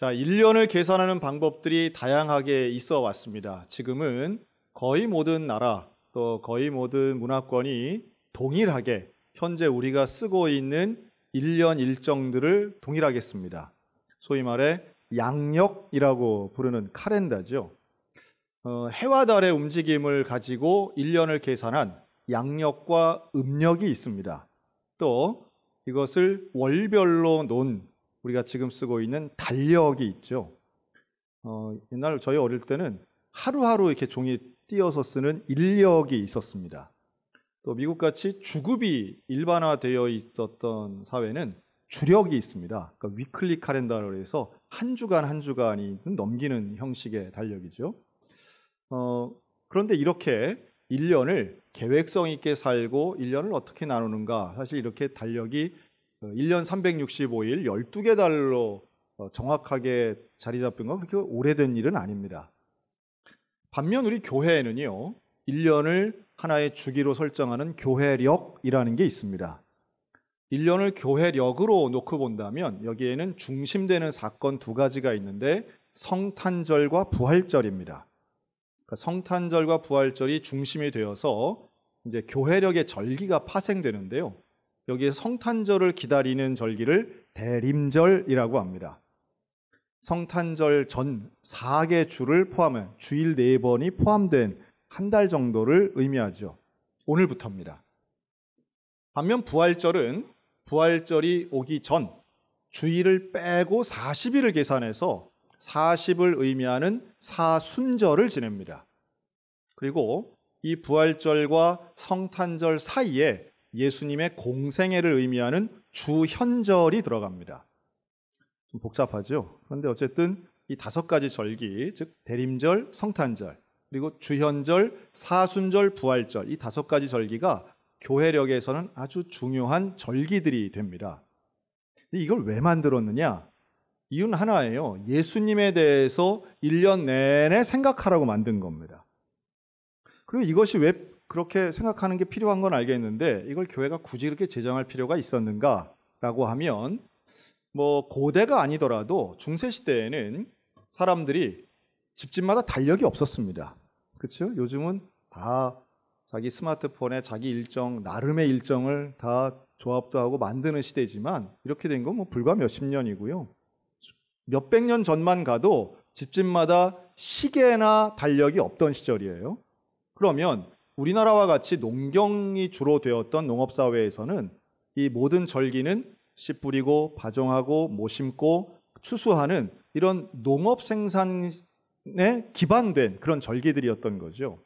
자, 1년을 계산하는 방법들이 다양하게 있어 왔습니다. 지금은 거의 모든 나라 또 거의 모든 문화권이 동일하게 현재 우리가 쓰고 있는 1년 일정들을 동일하게 씁니다. 소위 말해 양력이라고 부르는 카렌다죠. 어, 해와 달의 움직임을 가지고 1년을 계산한 양력과 음력이 있습니다. 또 이것을 월별로 논 우리가 지금 쓰고 있는 달력이 있죠. 어, 옛날 저희 어릴 때는 하루하루 이렇게 종이 띄어서 쓰는 인력이 있었습니다. 또 미국같이 주급이 일반화되어 있었던 사회는 주력이 있습니다. 그러니까 위클리 카렌다로 해서 한 주간 한 주간이 넘기는 형식의 달력이죠. 어, 그런데 이렇게 1년을 계획성 있게 살고 1년을 어떻게 나누는가 사실 이렇게 달력이 1년 365일 12개 달로 정확하게 자리 잡힌 건 그렇게 오래된 일은 아닙니다. 반면 우리 교회에는요. 1년을 하나의 주기로 설정하는 교회력이라는 게 있습니다. 1년을 교회력으로 놓고 본다면 여기에는 중심되는 사건 두 가지가 있는데 성탄절과 부활절입니다. 그러니까 성탄절과 부활절이 중심이 되어서 이제 교회력의 절기가 파생되는데요. 여기에 성탄절을 기다리는 절기를 대림절이라고 합니다. 성탄절 전 4개 주를 포함해 주일 4번이 포함된 한 달 정도를 의미하죠. 오늘부터입니다. 반면 부활절은 부활절이 오기 전 주일을 빼고 40일을 계산해서 40을 의미하는 사순절을 지냅니다. 그리고 이 부활절과 성탄절 사이에 예수님의 공생애를 의미하는 주현절이 들어갑니다. 좀 복잡하죠? 그런데 어쨌든 이 다섯 가지 절기, 즉 대림절, 성탄절, 그리고 주현절, 사순절, 부활절 이 다섯 가지 절기가 교회력에서는 아주 중요한 절기들이 됩니다. 이걸 왜 만들었느냐? 이유는 하나예요. 예수님에 대해서 1년 내내 생각하라고 만든 겁니다. 그리고 이것이 왜 그렇게 생각하는 게 필요한 건 알겠는데 이걸 교회가 굳이 그렇게 제정할 필요가 있었는가라고 하면 뭐 고대가 아니더라도 중세 시대에는 사람들이 집집마다 달력이 없었습니다. 그렇죠? 요즘은 다 자기 스마트폰에 자기 일정, 나름의 일정을 다 조합도 하고 만드는 시대지만 이렇게 된 건 뭐 불과 몇십 년이고요. 몇백 년 전만 가도 집집마다 시계나 달력이 없던 시절이에요. 그러면 우리나라와 같이 농경이 주로 되었던 농업사회에서는 이 모든 절기는 씨 뿌리고 바종하고 모 심고 추수하는 이런 농업 생산에 기반된 그런 절기들이었던 거죠.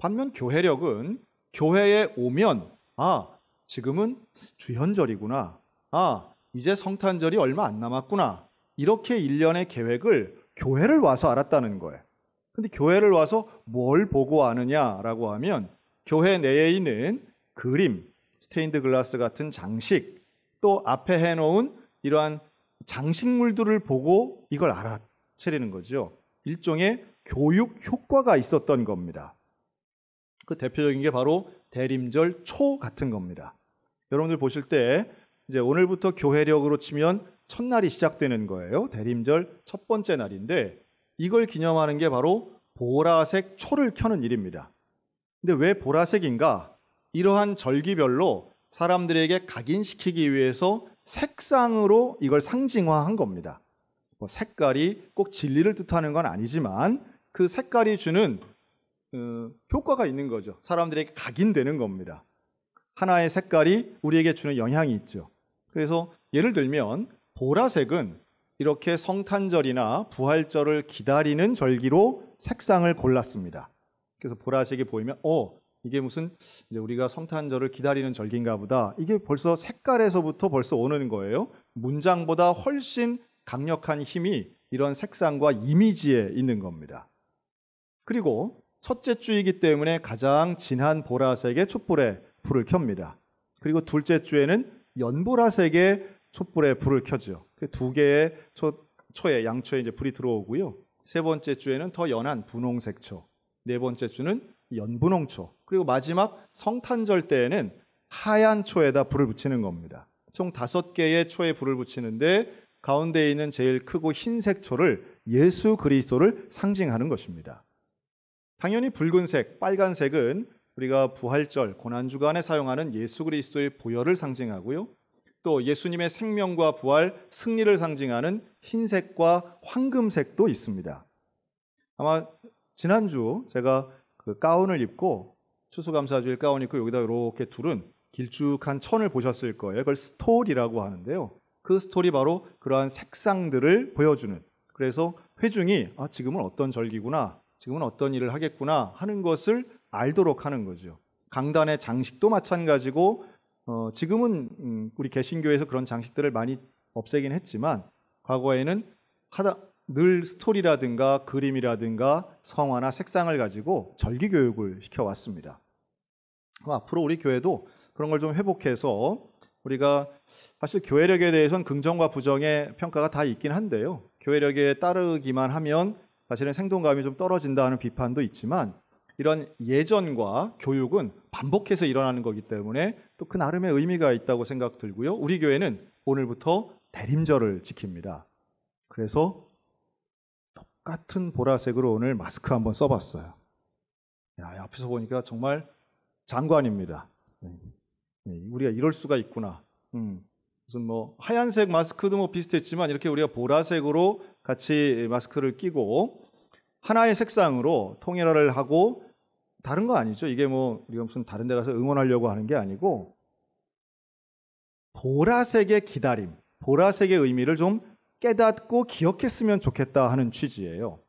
반면 교회력은 교회에 오면 아, 지금은 주현절이구나. 아, 이제 성탄절이 얼마 안 남았구나. 이렇게 일련의 계획을 교회를 와서 알았다는 거예요. 근데 교회를 와서 뭘 보고 아느냐라고 하면 교회 내에 있는 그림, 스테인드 글라스 같은 장식, 또 앞에 해놓은 이러한 장식물들을 보고 이걸 알아채리는 거죠. 일종의 교육 효과가 있었던 겁니다. 그 대표적인 게 바로 대림절 초 같은 겁니다. 여러분들 보실 때 이제 오늘부터 교회력으로 치면 첫날이 시작되는 거예요. 대림절 첫 번째 날인데 이걸 기념하는 게 바로 보라색 초를 켜는 일입니다. 근데 왜 보라색인가? 이러한 절기별로 사람들에게 각인시키기 위해서 색상으로 이걸 상징화한 겁니다. 뭐 색깔이 꼭 진리를 뜻하는 건 아니지만 그 색깔이 주는 어, 효과가 있는 거죠. 사람들에게 각인되는 겁니다. 하나의 색깔이 우리에게 주는 영향이 있죠. 그래서 예를 들면 보라색은 이렇게 성탄절이나 부활절을 기다리는 절기로 색상을 골랐습니다. 그래서 보라색이 보이면 어 이게 무슨 이제 우리가 성탄절을 기다리는 절기인가 보다. 이게 벌써 색깔에서부터 벌써 오는 거예요. 문장보다 훨씬 강력한 힘이 이런 색상과 이미지에 있는 겁니다. 그리고 첫째 주이기 때문에 가장 진한 보라색의 촛불에 불을 켭니다. 그리고 둘째 주에는 연보라색의 촛불에 불을 켜죠. 그두 개의 초, 초에 양초에 이제 불이 들어오고요. 세 번째 주에는 더 연한 분홍색 초. 네 번째 주는 연분홍 초. 그리고 마지막 성탄절 때에는 하얀 초에다 불을 붙이는 겁니다. 총 다섯 개의 초에 불을 붙이는데 가운데 있는 제일 크고 흰색 초를 예수 그리스도를 상징하는 것입니다. 당연히 붉은색, 빨간색은 우리가 부활절, 고난주간에 사용하는 예수 그리스도의 보혈을 상징하고요. 또 예수님의 생명과 부활, 승리를 상징하는 흰색과 황금색도 있습니다. 아마 지난주 제가 그 가운을 입고 추수감사주일 가운 입고 여기다 이렇게 둘은 길쭉한 천을 보셨을 거예요. 그걸 스톨이라고 하는데요. 그 스톨이 바로 그러한 색상들을 보여주는. 그래서 회중이 아, 지금은 어떤 절기구나 지금은 어떤 일을 하겠구나 하는 것을 알도록 하는 거죠. 강단의 장식도 마찬가지고 어, 지금은 음, 우리 개신교에서 그런 장식들을 많이 없애긴 했지만 과거에는 하다 늘 스토리라든가 그림이라든가 성화나 색상을 가지고 절기 교육을 시켜왔습니다. 앞으로 우리 교회도 그런 걸 좀 회복해서 우리가 사실 교회력에 대해서는 긍정과 부정의 평가가 다 있긴 한데요. 교회력에 따르기만 하면 사실은 생동감이 좀 떨어진다는 비판도 있지만 이런 예전과 교육은 반복해서 일어나는 거기 때문에 또 그 나름의 의미가 있다고 생각 들고요. 우리 교회는 오늘부터 대림절을 지킵니다. 그래서 똑같은 보라색으로 오늘 마스크 한번 써봤어요. 야, 앞에서 보니까 정말 장관입니다. 네. 네, 우리가 이럴 수가 있구나. 음, 무슨 뭐 하얀색 마스크도 뭐 비슷했지만 이렇게 우리가 보라색으로 같이 마스크를 끼고 하나의 색상으로 통일화를 하고 다른 거 아니죠. 이게 뭐 우리가 무슨 다른 데 가서 응원하려고 하는 게 아니고 보라색의 기다림, 보라색의 의미를 좀 깨닫고 기억했으면 좋겠다 하는 취지예요.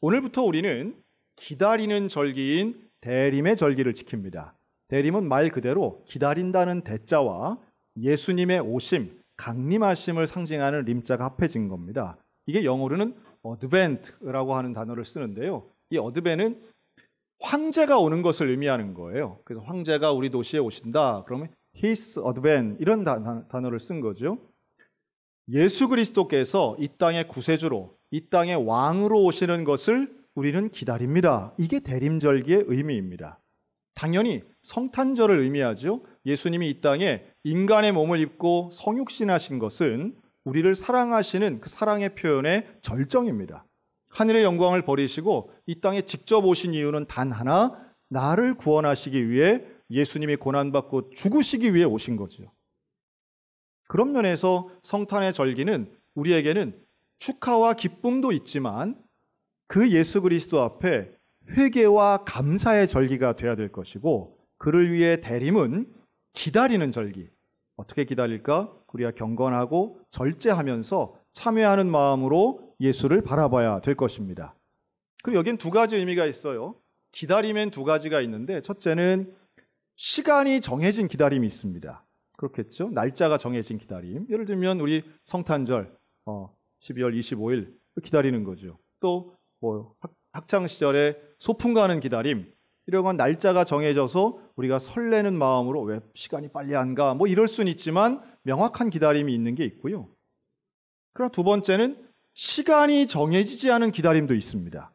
오늘부터 우리는 기다리는 절기인 대림의 절기를 지킵니다. 대림은 말 그대로 기다린다는 대자와 예수님의 오심, 강림하심을 상징하는 림자가 합해진 겁니다. 이게 영어로는 어드벤트라고 하는 단어를 쓰는데요. 이 어드벤은 황제가 오는 것을 의미하는 거예요. 그래서 황제가 우리 도시에 오신다. 그러면 his advent 이런 단어를 쓴 거죠. 예수 그리스도께서 이 땅의 구세주로 이 땅의 왕으로 오시는 것을 우리는 기다립니다. 이게 대림절기의 의미입니다. 당연히 성탄절을 의미하죠. 예수님이 이 땅에 인간의 몸을 입고 성육신하신 것은 우리를 사랑하시는 그 사랑의 표현의 절정입니다. 하늘의 영광을 버리시고 이 땅에 직접 오신 이유는 단 하나, 나를 구원하시기 위해 예수님이 고난받고 죽으시기 위해 오신 거죠. 그런 면에서 성탄의 절기는 우리에게는 축하와 기쁨도 있지만 그 예수 그리스도 앞에 회개와 감사의 절기가 되어야 될 것이고 그를 위해 대림은 기다리는 절기, 어떻게 기다릴까? 우리가 경건하고 절제하면서 참여하는 마음으로 예수를 바라봐야 될 것입니다. 그리고 여긴 두 가지 의미가 있어요. 기다림엔 두 가지가 있는데 첫째는 시간이 정해진 기다림이 있습니다. 그렇겠죠? 날짜가 정해진 기다림. 예를 들면 우리 성탄절 12월 어, 25일 기다리는 거죠. 또뭐 학창 시절에 소풍 가는 기다림 이런 날짜가 정해져서 우리가 설레는 마음으로 왜 시간이 빨리 안 가? 뭐 이럴 순 있지만 명확한 기다림이 있는 게 있고요. 그러나 두 번째는 시간이 정해지지 않은 기다림도 있습니다.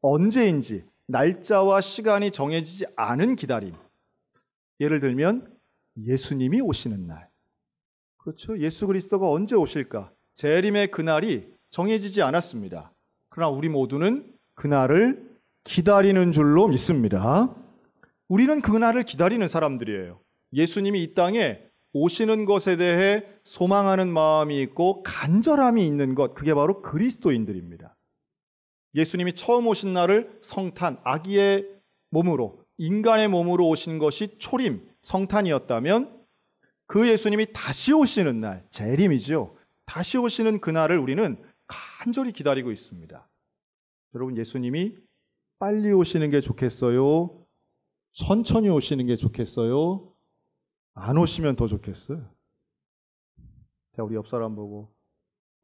언제인지 날짜와 시간이 정해지지 않은 기다림. 예를 들면 예수님이 오시는 날. 그렇죠. 예수 그리스도가 언제 오실까? 재림의 그날이 정해지지 않았습니다. 그러나 우리 모두는 그날을 기다리는 줄로 믿습니다. 우리는 그날을 기다리는 사람들이에요. 예수님이 이 땅에 오시는 것에 대해 소망하는 마음이 있고 간절함이 있는 것, 그게 바로 그리스도인들입니다. 예수님이 처음 오신 날을 성탄, 아기의 몸으로, 인간의 몸으로 오신 것이 초림, 성탄이었다면 그 예수님이 다시 오시는 날, 재림이죠 다시 오시는 그날을 우리는 간절히 기다리고 있습니다. 여러분, 예수님이 빨리 오시는 게 좋겠어요? 천천히 오시는 게 좋겠어요? 안 오시면 더 좋겠어요? 자, 우리 옆 사람 보고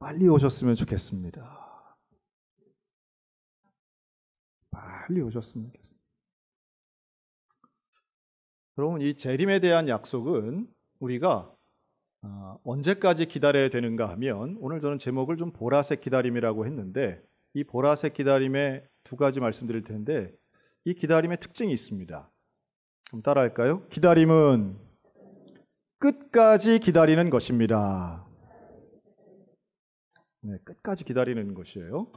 빨리 오셨으면 좋겠습니다. 빨리 오셨으면 좋겠습니다. 여러분, 이 재림에 대한 약속은 우리가 아, 언제까지 기다려야 되는가 하면 오늘 저는 제목을 좀 보라색 기다림이라고 했는데 이 보라색 기다림의 두 가지 말씀드릴 텐데 이 기다림의 특징이 있습니다. 좀 따라할까요? 기다림은 끝까지 기다리는 것입니다. 네, 끝까지 기다리는 것이에요.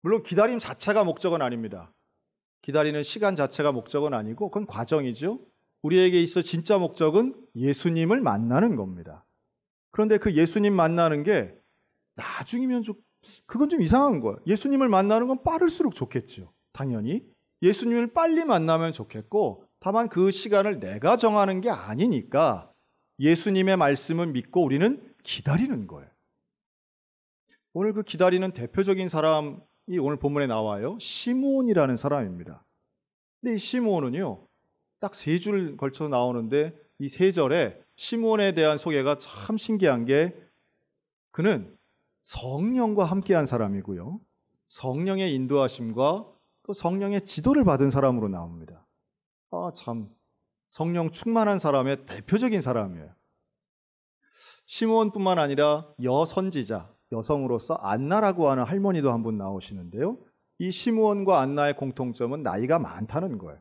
물론 기다림 자체가 목적은 아닙니다. 기다리는 시간 자체가 목적은 아니고 그건 과정이죠. 우리에게 있어 진짜 목적은 예수님을 만나는 겁니다. 그런데 그 예수님 만나는 게 나중이면 그건 좀 이상한 거예요. 예수님을 만나는 건 빠를수록 좋겠죠. 당연히. 예수님을 빨리 만나면 좋겠고, 다만 그 시간을 내가 정하는 게 아니니까 예수님의 말씀은 믿고 우리는 기다리는 거예요. 오늘 그 기다리는 대표적인 사람이 오늘 본문에 나와요. 시몬이라는 사람입니다. 근데 이시몬은요딱 세 줄 걸쳐 나오는데 이 세 절에 시몬에 대한 소개가 참 신기한 게 그는 성령과 함께한 사람이고요. 성령의 인도하심과 또 성령의 지도를 받은 사람으로 나옵니다. 아, 참. 성령 충만한 사람의 대표적인 사람이에요. 시므온뿐만 아니라 여선지자, 여성으로서 안나라고 하는 할머니도 한 분 나오시는데요. 이 시므온과 안나의 공통점은 나이가 많다는 거예요.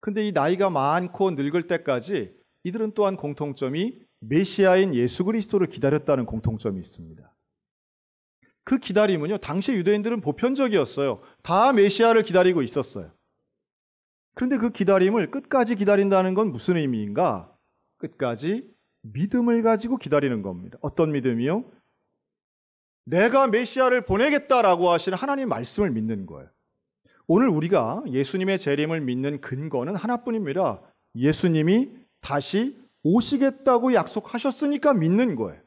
근데 이 나이가 많고 늙을 때까지 이들은 또한 공통점이 메시아인 예수 그리스도를 기다렸다는 공통점이 있습니다. 그 기다림은요, 당시 유대인들은 보편적이었어요. 다 메시아를 기다리고 있었어요. 그런데 그 기다림을 끝까지 기다린다는 건 무슨 의미인가? 끝까지 믿음을 가지고 기다리는 겁니다. 어떤 믿음이요? 내가 메시아를 보내겠다라고 하시는 하나님 말씀을 믿는 거예요. 오늘 우리가 예수님의 재림을 믿는 근거는 하나뿐입니다. 예수님이 다시 오시겠다고 약속하셨으니까 믿는 거예요.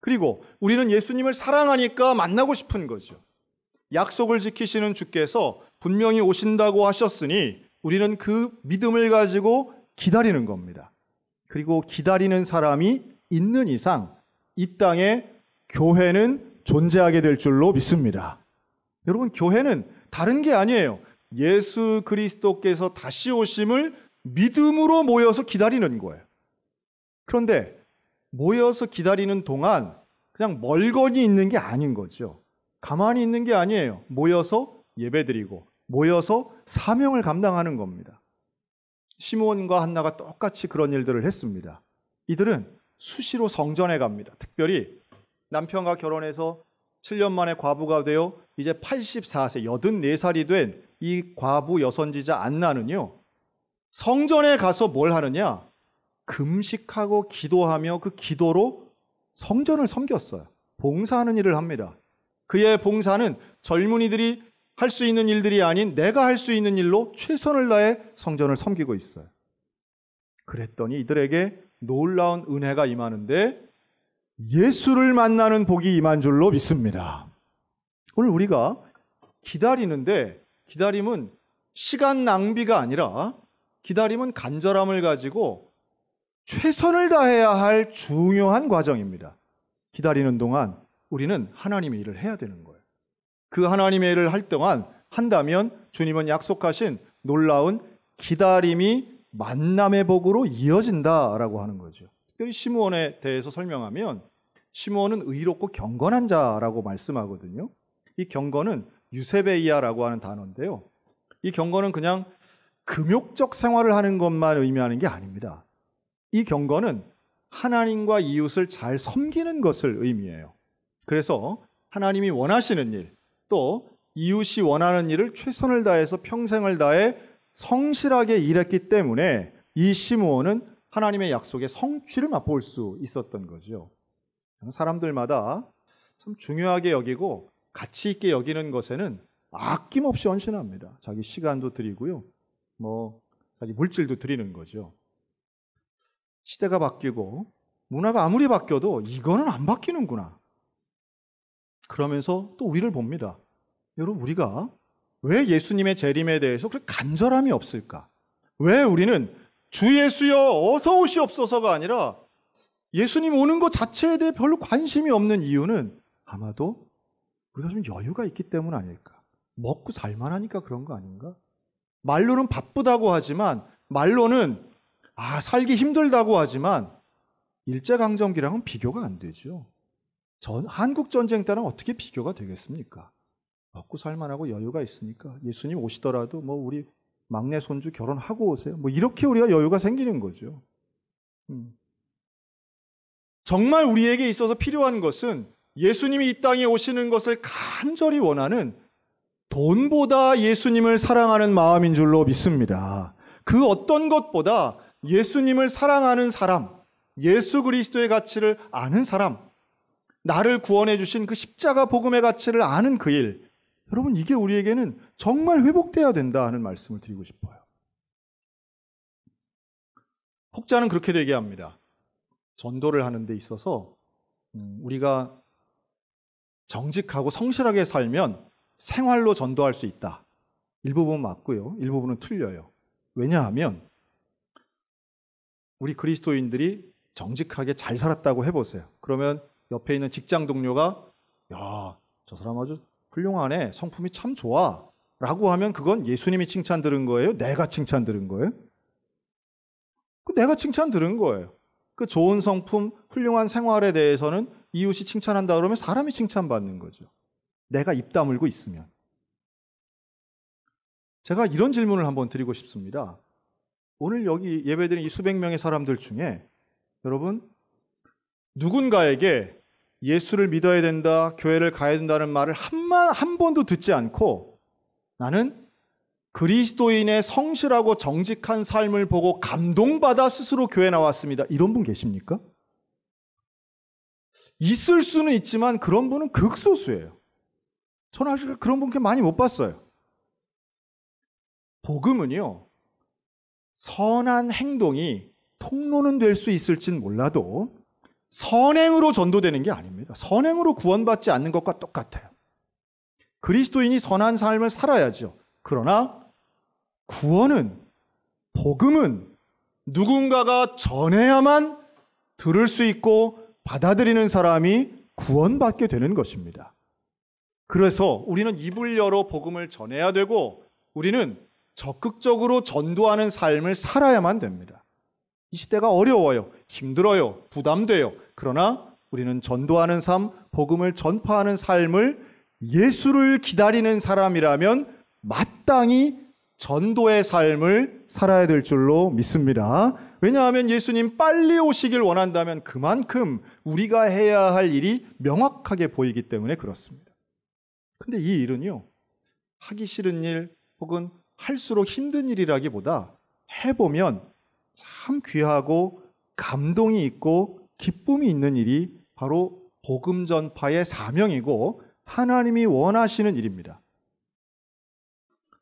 그리고 우리는 예수님을 사랑하니까 만나고 싶은 거죠. 약속을 지키시는 주께서 분명히 오신다고 하셨으니 우리는 그 믿음을 가지고 기다리는 겁니다. 그리고 기다리는 사람이 있는 이상 이 땅에 교회는 존재하게 될 줄로 믿습니다. 여러분, 교회는 다른 게 아니에요. 예수 그리스도께서 다시 오심을 믿음으로 모여서 기다리는 거예요. 그런데 모여서 기다리는 동안 그냥 멀건히 있는 게 아닌 거죠. 가만히 있는 게 아니에요. 모여서 예배드리고 모여서 사명을 감당하는 겁니다. 시몬과 한나가 똑같이 그런 일들을 했습니다. 이들은 수시로 성전에 갑니다. 특별히 남편과 결혼해서 7년 만에 과부가 되어 이제 84세, 84살이 된 이 과부 여선지자 안나는요, 성전에 가서 뭘 하느냐? 금식하고 기도하며 그 기도로 성전을 섬겼어요. 봉사하는 일을 합니다. 그의 봉사는 젊은이들이 할 수 있는 일들이 아닌 내가 할 수 있는 일로 최선을 다해 성전을 섬기고 있어요. 그랬더니 이들에게 놀라운 은혜가 임하는데 예수를 만나는 복이 임한 줄로 믿습니다. 오늘 우리가 기다리는데 기다림은 시간 낭비가 아니라 기다림은 간절함을 가지고 최선을 다해야 할 중요한 과정입니다. 기다리는 동안 우리는 하나님의 일을 해야 되는 거예요. 그 하나님의 일을 할 동안 한다면 주님은 약속하신 놀라운 기다림이 만남의 복으로 이어진다라고 하는 거죠. 특별히 시므원에 대해서 설명하면 시므원은 의롭고 경건한 자라고 말씀하거든요. 이 경건은 유세베이아라고 하는 단어인데요. 이 경건은 그냥 금욕적 생활을 하는 것만 의미하는 게 아닙니다. 이 경건은 하나님과 이웃을 잘 섬기는 것을 의미해요. 그래서 하나님이 원하시는 일, 또 이웃이 원하는 일을 최선을 다해서 평생을 다해 성실하게 일했기 때문에 이 시므온은 하나님의 약속의 성취를 맛볼 수 있었던 거죠. 사람들마다 참 중요하게 여기고 가치 있게 여기는 것에는 아낌없이 헌신합니다. 자기 시간도 드리고요. 뭐 자기 물질도 드리는 거죠. 시대가 바뀌고 문화가 아무리 바뀌어도 이거는 안 바뀌는구나. 그러면서 또 우리를 봅니다. 여러분, 우리가 왜 예수님의 재림에 대해서 그렇게 간절함이 없을까? 왜 우리는 주 예수여 어서 오시옵소서가 아니라 예수님 오는 것 자체에 대해 별로 관심이 없는 이유는 아마도 우리가 좀 여유가 있기 때문 아닐까? 먹고 살만하니까 그런 거 아닌가? 말로는 바쁘다고 하지만 말로는 아, 살기 힘들다고 하지만 일제강점기랑은 비교가 안 되죠. 전, 한국전쟁 때랑 어떻게 비교가 되겠습니까? 먹고 살만하고 여유가 있으니까 예수님 오시더라도 뭐 우리 막내 손주 결혼하고 오세요. 뭐 이렇게 우리가 여유가 생기는 거죠. 음. 정말 우리에게 있어서 필요한 것은 예수님이 이 땅에 오시는 것을 간절히 원하는 돈보다 예수님을 사랑하는 마음인 줄로 믿습니다. 그 어떤 것보다 예수님을 사랑하는 사람, 예수 그리스도의 가치를 아는 사람, 나를 구원해 주신 그 십자가 복음의 가치를 아는 그 일. 여러분, 이게 우리에게는 정말 회복돼야 된다는 말씀을 드리고 싶어요. 혹자는 그렇게 되게 합니다. 전도를 하는 데 있어서 음, 우리가 정직하고 성실하게 살면 생활로 전도할 수 있다. 일부분 맞고요. 일부분은 틀려요. 왜냐하면 우리 그리스도인들이 정직하게 잘 살았다고 해보세요. 그러면 옆에 있는 직장 동료가 야, 저 사람 아주 훌륭하네. 성품이 참 좋아. 라고 하면 그건 예수님이 칭찬 들은 거예요? 내가 칭찬 들은 거예요? 그 내가 칭찬 들은 거예요. 그 좋은 성품, 훌륭한 생활에 대해서는 이웃이 칭찬한다 그러면 사람이 칭찬받는 거죠. 내가 입 다물고 있으면. 제가 이런 질문을 한번 드리고 싶습니다. 오늘 여기 예배드린 이 수백 명의 사람들 중에 여러분 누군가에게 예수를 믿어야 된다, 교회를 가야 된다는 말을 한만 한 번도 듣지 않고 나는 그리스도인의 성실하고 정직한 삶을 보고 감동받아 스스로 교회 나왔습니다. 이런 분 계십니까? 있을 수는 있지만 그런 분은 극소수예요. 저는 아직 그런 분께 많이 못 봤어요. 복음은요, 선한 행동이 통로는 될 수 있을진 몰라도 선행으로 전도되는 게 아닙니다. 선행으로 구원받지 않는 것과 똑같아요. 그리스도인이 선한 삶을 살아야죠. 그러나 구원은 복음은 누군가가 전해야만 들을 수 있고 받아들이는 사람이 구원받게 되는 것입니다. 그래서 우리는 입을 열어 복음을 전해야 되고 우리는 적극적으로 전도하는 삶을 살아야만 됩니다. 이 시대가 어려워요. 힘들어요. 부담돼요. 그러나 우리는 전도하는 삶, 복음을 전파하는 삶을 예수를 기다리는 사람이라면 마땅히 전도의 삶을 살아야 될 줄로 믿습니다. 왜냐하면 예수님 빨리 오시길 원한다면 그만큼 우리가 해야 할 일이 명확하게 보이기 때문에 그렇습니다. 근데 이 일은요, 하기 싫은 일 혹은 할수록 힘든 일이라기보다 해보면 참 귀하고 감동이 있고 기쁨이 있는 일이 바로 복음 전파의 사명이고 하나님이 원하시는 일입니다.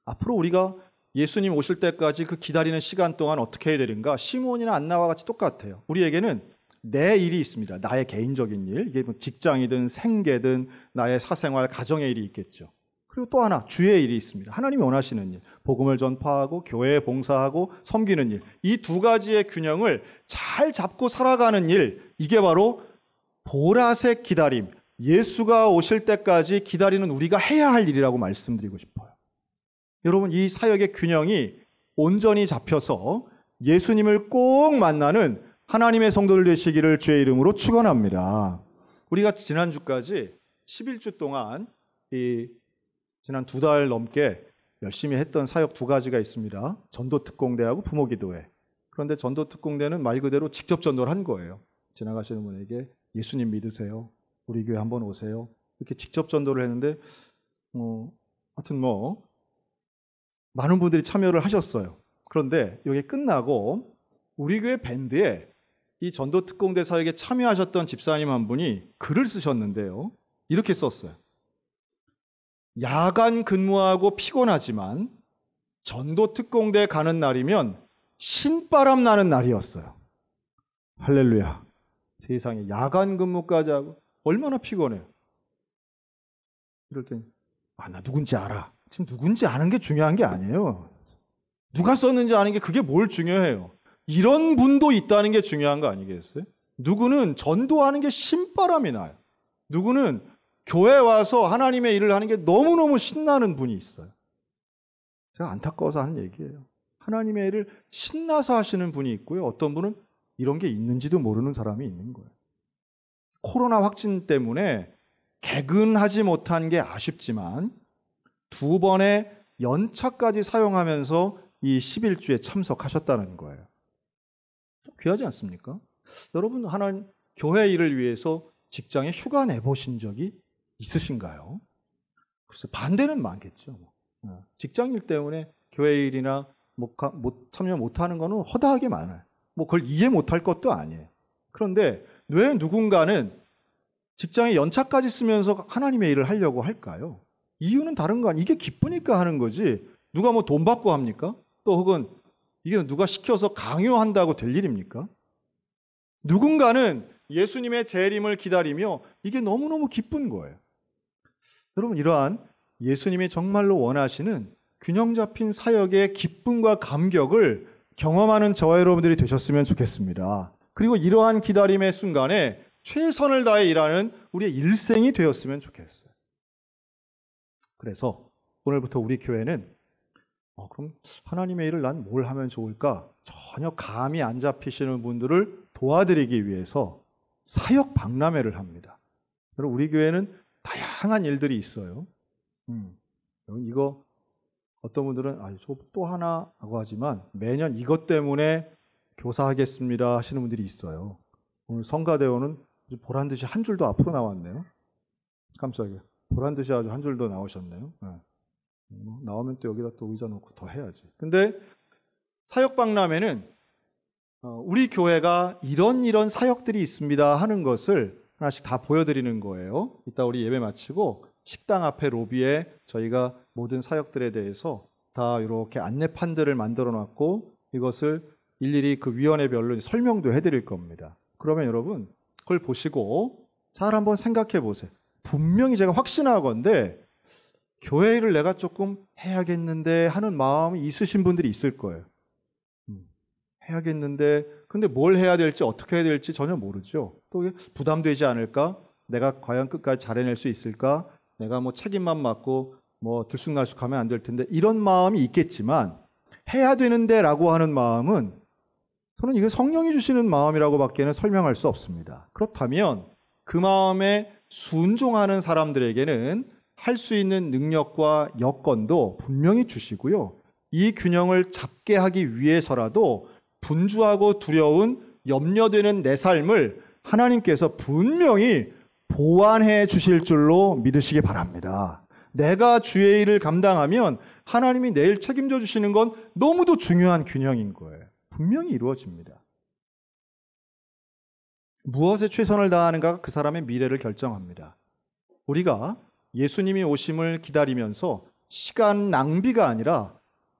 앞으로 우리가 예수님 오실 때까지 그 기다리는 시간 동안 어떻게 해야 되는가? 시몬이나 안나와 같이 똑같아요. 우리에게는 내 일이 있습니다. 나의 개인적인 일, 이게 뭐 직장이든 생계든 나의 사생활, 가정의 일이 있겠죠. 그리고 또 하나 주의 일이 있습니다. 하나님이 원하시는 일, 복음을 전파하고 교회에 봉사하고 섬기는 일. 이 두 가지의 균형을 잘 잡고 살아가는 일. 이게 바로 보라색 기다림. 예수가 오실 때까지 기다리는 우리가 해야 할 일이라고 말씀드리고 싶어요. 여러분 이 사역의 균형이 온전히 잡혀서 예수님을 꼭 만나는 하나님의 성도들 되시기를 주의 이름으로 축원합니다. 우리가 지난주까지 11주 동안 이 지난 두 달 넘게 열심히 했던 사역 두 가지가 있습니다. 전도특공대하고 부모기도회. 그런데 전도특공대는 말 그대로 직접 전도를 한 거예요. 지나가시는 분에게 예수님 믿으세요. 우리 교회 한번 오세요. 이렇게 직접 전도를 했는데 뭐 하여튼 뭐 많은 분들이 참여를 하셨어요. 그런데 여기 끝나고 우리 교회 밴드에 이 전도 특공대 사역에 참여하셨던 집사님 한 분이 글을 쓰셨는데요. 이렇게 썼어요. 야간 근무하고 피곤하지만 전도 특공대 가는 날이면 신바람 나는 날이었어요. 할렐루야. 세상에 야간 근무까지 하고 얼마나 피곤해요. 이럴 땐, 아, 나 누군지 알아. 지금 누군지 아는 게 중요한 게 아니에요. 누가 썼는지 아는 게 그게 뭘 중요해요. 이런 분도 있다는 게 중요한 거 아니겠어요? 누구는 전도하는 게 신바람이 나요. 누구는 교회 와서 하나님의 일을 하는 게 너무너무 신나는 분이 있어요. 제가 안타까워서 하는 얘기예요. 하나님의 일을 신나서 하시는 분이 있고요. 어떤 분은 이런 게 있는지도 모르는 사람이 있는 거예요. 코로나 확진 때문에 개근하지 못한 게 아쉽지만 두 번의 연차까지 사용하면서 이 11주에 참석하셨다는 거예요. 귀하지 않습니까? 여러분, 하나님, 교회 일을 위해서 직장에 휴가 내보신 적이 있으신가요? 글쎄 반대는 많겠죠. 뭐. 어, 직장일 때문에 교회 일이나 못, 참여 못하는 거는 허다하게 많아요. 뭐 그걸 이해 못할 것도 아니에요. 그런데 왜 누군가는 직장에 연차까지 쓰면서 하나님의 일을 하려고 할까요? 이유는 다른 거 아니에요. 이게 기쁘니까 하는 거지. 누가 뭐 돈 받고 합니까? 또 혹은 이게 누가 시켜서 강요한다고 될 일입니까? 누군가는 예수님의 재림을 기다리며 이게 너무너무 기쁜 거예요. 여러분 이러한 예수님이 정말로 원하시는 균형 잡힌 사역의 기쁨과 감격을 경험하는 저와 여러분들이 되셨으면 좋겠습니다. 그리고 이러한 기다림의 순간에 최선을 다해 일하는 우리의 일생이 되었으면 좋겠어요. 그래서 오늘부터 우리 교회는 어, 그럼 하나님의 일을 난 뭘 하면 좋을까? 전혀 감이 안 잡히시는 분들을 도와드리기 위해서 사역 박람회를 합니다. 그리고 우리 교회는 다양한 일들이 있어요. 음. 이거 어떤 분들은 아, 또 하나 라고 하지만 매년 이것 때문에 교사하겠습니다 하시는 분들이 있어요. 오늘 성가대원은 보란 듯이 한 줄도 앞으로 나왔네요. 깜짝이야. 보란 듯이 아주 한 줄도 나오셨네요. 네. 뭐 나오면 또 여기다 또 의자 놓고 더 해야지. 근데 사역박람회는 어, 우리 교회가 이런 이런 사역들이 있습니다 하는 것을 하나씩 다 보여드리는 거예요. 이따 우리 예배 마치고 식당 앞에 로비에 저희가 모든 사역들에 대해서 다 이렇게 안내판들을 만들어 놨고 이것을 일일이 그 위원회별로 설명도 해드릴 겁니다. 그러면 여러분 그걸 보시고 잘 한번 생각해 보세요. 분명히 제가 확신하건데 교회를 내가 조금 해야겠는데 하는 마음이 있으신 분들이 있을 거예요. 음, 해야겠는데 근데 뭘 해야 될지 어떻게 해야 될지 전혀 모르죠. 또 부담되지 않을까? 내가 과연 끝까지 잘해낼 수 있을까? 내가 뭐 책임만 맡고 뭐 들쑥날쑥하면 안 될 텐데 이런 마음이 있겠지만 해야 되는데라고 하는 마음은 저는 이게 성령이 주시는 마음이라고밖에는 설명할 수 없습니다. 그렇다면 그 마음에 순종하는 사람들에게는 할 수 있는 능력과 여건도 분명히 주시고요. 이 균형을 잡게 하기 위해서라도 분주하고 두려운 염려되는 내 삶을 하나님께서 분명히 보완해 주실 줄로 믿으시기 바랍니다. 내가 주의 일을 감당하면 하나님이 내일 책임져 주시는 건 너무도 중요한 균형인 거예요. 분명히 이루어집니다. 무엇에 최선을 다하는가가 그 사람의 미래를 결정합니다. 우리가 예수님이 오심을 기다리면서 시간 낭비가 아니라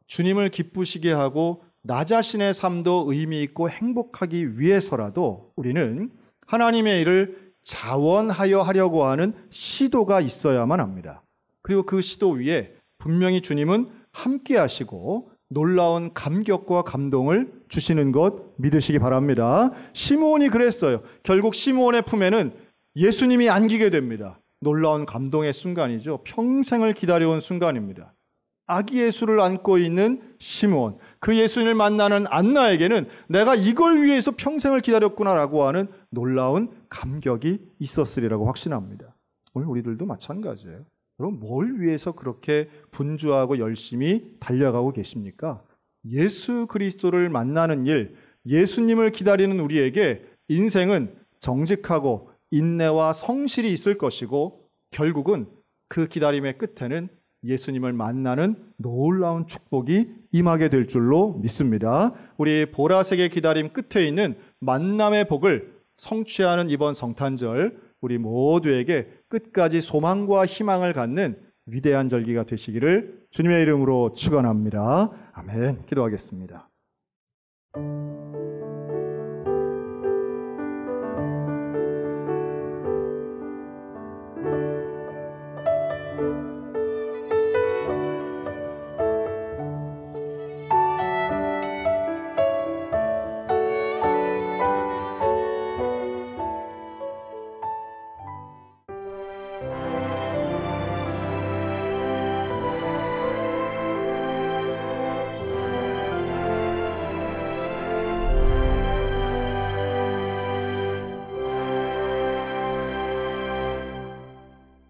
주님을 기쁘시게 하고 나 자신의 삶도 의미 있고 행복하기 위해서라도 우리는 하나님의 일을 자원하여 하려고 하는 시도가 있어야만 합니다. 그리고 그 시도 위에 분명히 주님은 함께 하시고 놀라운 감격과 감동을 주시는 것 믿으시기 바랍니다. 시므온이 그랬어요. 결국 시므온의 품에는 예수님이 안기게 됩니다. 놀라운 감동의 순간이죠. 평생을 기다려온 순간입니다. 아기 예수를 안고 있는 시므온. 그 예수님을 만나는 안나에게는 내가 이걸 위해서 평생을 기다렸구나라고 하는 놀라운 감격이 있었으리라고 확신합니다. 오늘 우리들도 마찬가지예요. 여러분, 뭘 위해서 그렇게 분주하고 열심히 달려가고 계십니까? 예수 그리스도를 만나는 일, 예수님을 기다리는 우리에게 인생은 정직하고 인내와 성실이 있을 것이고 결국은 그 기다림의 끝에는 예수님을 만나는 놀라운 축복이 임하게 될 줄로 믿습니다. 우리 보라색의 기다림 끝에 있는 만남의 복을 성취하는 이번 성탄절 우리 모두에게 끝까지 소망과 희망을 갖는 위대한 절기가 되시기를 주님의 이름으로 축원합니다. 아멘. 기도하겠습니다.